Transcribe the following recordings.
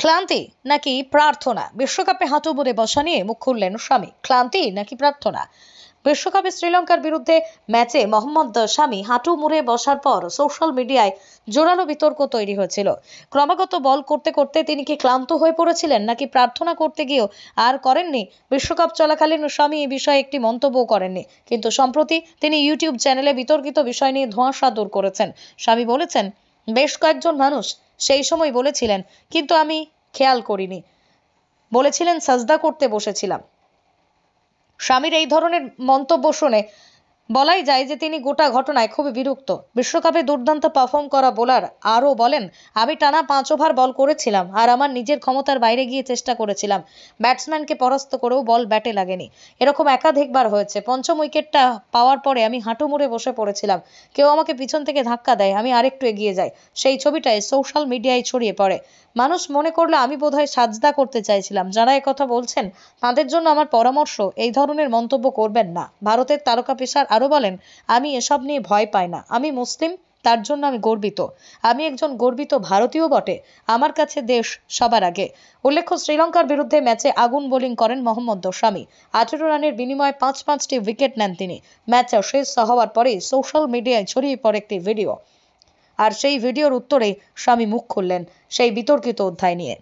ক্লান্তি নাকি প্রার্থনা বিশ্বকাপে হাঁটু বুড়ে বসা নিয়ে মুখ খুললেন স্বামী ক্লান্তি নাকি প্রার্থনা বিশ্বকাপে শ্রীলঙ্কার বিরুদ্ধে ম্যাচে মোহাম্মদ স্বামী হাঁটু মুড়ে বসার পর সোশ্যাল মিডিয়ায় জোরালো বিতর্ক তৈরি হয়েছিল ক্রমাগত বল করতে করতে তিনি কি ক্লান্ত হয়ে পড়েছিলেন নাকি প্রার্থনা করতে গিয়েও আর করেননি বিশ্বকাপ চলাকালীন স্বামী এই বিষয়ে একটি মন্তব্য করেননি কিন্তু সম্প্রতি তিনি ইউটিউব চ্যানেলে বিতর্কিত বিষয় নিয়ে ধোঁয়াশা দূর করেছেন স্বামী বলেছেন বেশ কয়েকজন মানুষ সেই সময় বলেছিলেন কিন্তু আমি খেয়াল করিনি বলেছিলেন সাজদা করতে বসেছিলাম স্বামীর এই ধরনের মন্তব্য শুনে বলাই যায় যে তিনি গোটা ঘটনায় খুবই বিরক্ত বিশ্বকাপে দুর্দান্ত পারফর্ম করা বোলার আরও বলেন আমি টানা পাঁচ ওভার বল করেছিলাম আর আমার নিজের ক্ষমতার বাইরে গিয়ে চেষ্টা করেছিলাম ব্যাটসম্যানকে পরাস্ত করেও বল ব্যাটে লাগেনি এরকম একাধিকবার হয়েছে পঞ্চম উইকেটটা পাওয়ার পরে আমি হাঁটু মুড়ে বসে পড়েছিলাম কেউ আমাকে পিছন থেকে ধাক্কা দেয় আমি আরেকটু এগিয়ে যাই সেই ছবিটাই সোশ্যাল মিডিয়ায় ছড়িয়ে পড়ে মানুষ মনে করলো আমি বোধহয় সাজদা করতে চাইছিলাম যারা কথা বলছেন তাদের জন্য আমার পরামর্শ এই ধরনের মন্তব্য করবেন না ভারতের তারকা পেশার আরও বলেন আমি এসব নিয়ে ভয় পাই না আমি মুসলিম তার জন্য আমি গর্বিত আমি একজন গর্বিত ভারতীয় বটে আমার কাছে দেশ সবার আগে উল্লেখ্য শ্রীলঙ্কার বিরুদ্ধে ম্যাচে আগুন বোলিং করেন মোহাম্মদ দোস্বামী আঠেরো রানের বিনিময়ে পাঁচ পাঁচটি উইকেট নেন তিনি ম্যাচ শেষ হওয়ার পরে সোশ্যাল মিডিয়ায় ছড়িয়ে পড়ে একটি ভিডিও আর সেই ভিডিওর উত্তরে স্বামী মুখ খুললেন সেই বিতর্কিত অধ্যায় নিয়ে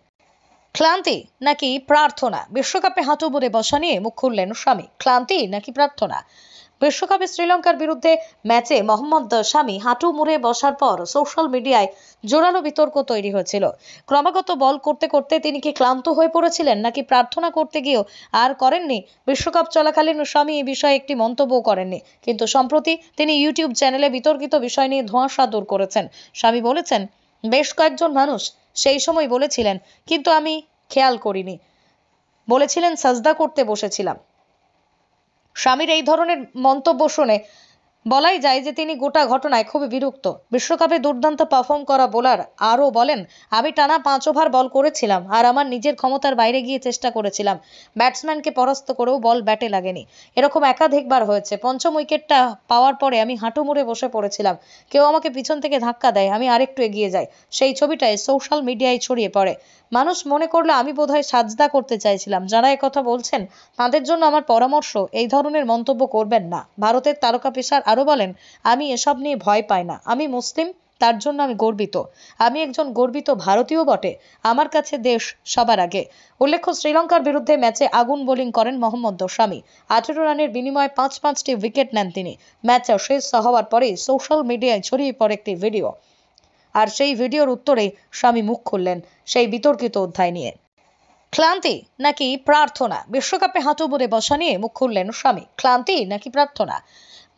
ক্লান্তি নাকি প্রার্থনা বিশ্বকাপে হাঁটু বলে বসা নিয়ে মুখ খুললেন স্বামী ক্লান্তি নাকি প্রার্থনা বিশ্বকাপে শ্রীলঙ্কার বিরুদ্ধে ম্যাচে মোহাম্মদ স্বামী হাঁটু মুড়ে বসার পর সোশ্যাল মিডিয়ায় জোরালো বিতর্ক তৈরি হয়েছিল ক্রমাগত বল করতে করতে তিনি কি ক্লান্ত হয়ে পড়েছিলেন নাকি প্রার্থনা করতে গিয়েও আর করেননি বিশ্বকাপ চলাকালীন স্বামী এই বিষয়ে একটি মন্তব্য করেননি কিন্তু সম্প্রতি তিনি ইউটিউব চ্যানেলে বিতর্কিত বিষয় নিয়ে ধোঁয়াশা দূর করেছেন স্বামী বলেছেন বেশ কয়েকজন মানুষ সেই সময় বলেছিলেন কিন্তু আমি খেয়াল করিনি বলেছিলেন সাজদা করতে বসেছিলাম স্বামীর এই ধরনের মন্তব্য শুনে বলাই যায় যে তিনি গোটা ঘটনায় খুবই বিরক্ত বিশ্বকাপে দুর্দান্ত পারফর্ম করা বোলার আরও বলেন আমি টানা পাঁচ ওভার বল করেছিলাম আর আমার নিজের ক্ষমতার বাইরে গিয়ে চেষ্টা করেছিলাম ব্যাটসম্যানকে পরাস্ত করেও বল ব্যাটে লাগেনি এরকম একাধিকবার হয়েছে পঞ্চম উইকেটটা পাওয়ার পরে আমি হাঁটু মুড়ে বসে পড়েছিলাম কেউ আমাকে পিছন থেকে ধাক্কা দেয় আমি আরেকটু এগিয়ে যাই সেই ছবিটাই সোশ্যাল মিডিয়ায় ছড়িয়ে পড়ে মানুষ মনে করলে আমি বোধহয় সাজদা করতে চাইছিলাম যারা একথা বলছেন তাঁদের জন্য আমার পরামর্শ এই ধরনের মন্তব্য করবেন না ভারতের তারকা পেশার আরও বলেন আমি এসব নিয়ে ভয় পাই না আমি মুসলিম তার জন্য আমি গর্বিত আমি একজন গর্বিত ভারতীয় বটে আমার কাছে দেশ সবার আগে উল্লেখ্য শ্রীলঙ্কার বিরুদ্ধে ম্যাচে আগুন বোলিং করেন মোহাম্মদ দোস্বামী আঠেরো রানের বিনিময়ে পাঁচ পাঁচটি উইকেট নেন তিনি ম্যাচ শেষ হওয়ার পরেই সোশ্যাল মিডিয়ায় ছড়িয়ে পড়ে একটি ভিডিও আর সেই ভিডিওর উত্তরে স্বামী মুখ খুললেন সেই বিতর্কিত অধ্যায় নিয়ে ক্লান্তি নাকি প্রার্থনা বিশ্বকাপে হাঁটু বলে বসা নিয়ে মুখ খুললেন স্বামী ক্লান্তি নাকি প্রার্থনা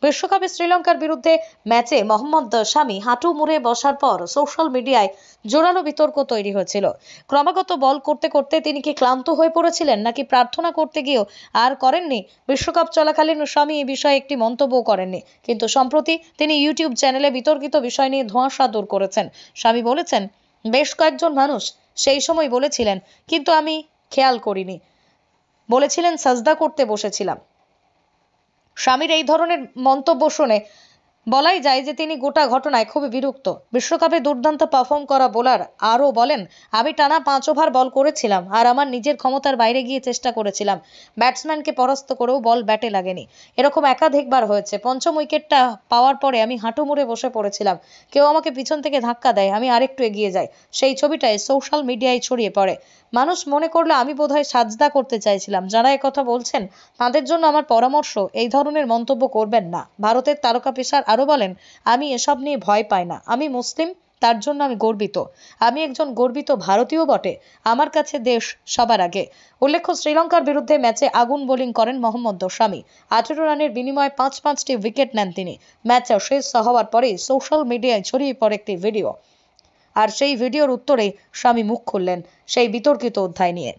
বিশ্বকাপে শ্রীলঙ্কার বিরুদ্ধে ম্যাচে মোহাম্মদ শামি হাঁটু মুড়ে বসার পর সোশ্যাল মিডিয়ায় জোরালো বিতর্ক তৈরি হয়েছিল ক্রমাগত বল করতে করতে তিনি কি ক্লান্ত হয়ে পড়েছিলেন নাকি প্রার্থনা করতে গিয়েও আর করেননি বিশ্বকাপ চলাকালীন স্বামী এ বিষয়ে একটি মন্তব্য করেননি কিন্তু সম্প্রতি তিনি ইউটিউব চ্যানেলে বিতর্কিত বিষয় নিয়ে ধোঁয়াশা দূর করেছেন স্বামী বলেছেন বেশ কয়েকজন মানুষ সেই সময় বলেছিলেন কিন্তু আমি খেয়াল করিনি বলেছিলেন সাজদা করতে বসেছিলাম স্বামীর এই ধরনের মন্তব্য শুনে বলাই যায় যে তিনি গোটা ঘটনায় খুবই বিরক্ত বিশ্বকাপে দুর্দান্ত পারফর্ম করা বোলার আরও বলেন আমি টানা পাঁচ ওভার বল করেছিলাম আর আমার নিজের ক্ষমতার বাইরে গিয়ে চেষ্টা করেছিলাম ব্যাটসম্যানকে পরাস্ত করেও বল ব্যাটে লাগেনি এরকম একাধিকবার হয়েছে পঞ্চম উইকেটটা পাওয়ার পরে আমি হাঁটু মুড়ে বসে পড়েছিলাম কেউ আমাকে পিছন থেকে ধাক্কা দেয় আমি আরেকটু এগিয়ে যাই সেই ছবিটায় সোশ্যাল মিডিয়ায় ছড়িয়ে পড়ে মানুষ মনে করলো আমি বোধহয় সাজদা করতে চাইছিলাম যারা কথা বলছেন তাদের জন্য আমার পরামর্শ এই ধরনের মন্তব্য করবেন না ভারতের তারকা পেশার আরও বলেন আমি এসব নিয়ে ভয় পাই না আমি মুসলিম তার জন্য আমি গর্বিত আমি একজন গর্বিত ভারতীয় বটে আমার কাছে দেশ সবার আগে উল্লেখ্য শ্রীলঙ্কার বিরুদ্ধে ম্যাচে আগুন বোলিং করেন মোহাম্মদ দোস্বামী আঠেরো রানের বিনিময়ে পাঁচ পাঁচটি উইকেট নেন তিনি ম্যাচ শেষ হওয়ার পরেই সোশ্যাল মিডিয়ায় ছড়িয়ে পড়ে একটি ভিডিও আর সেই ভিডিওর উত্তরে স্বামী মুখ খুললেন সেই বিতর্কিত অধ্যায় নিয়ে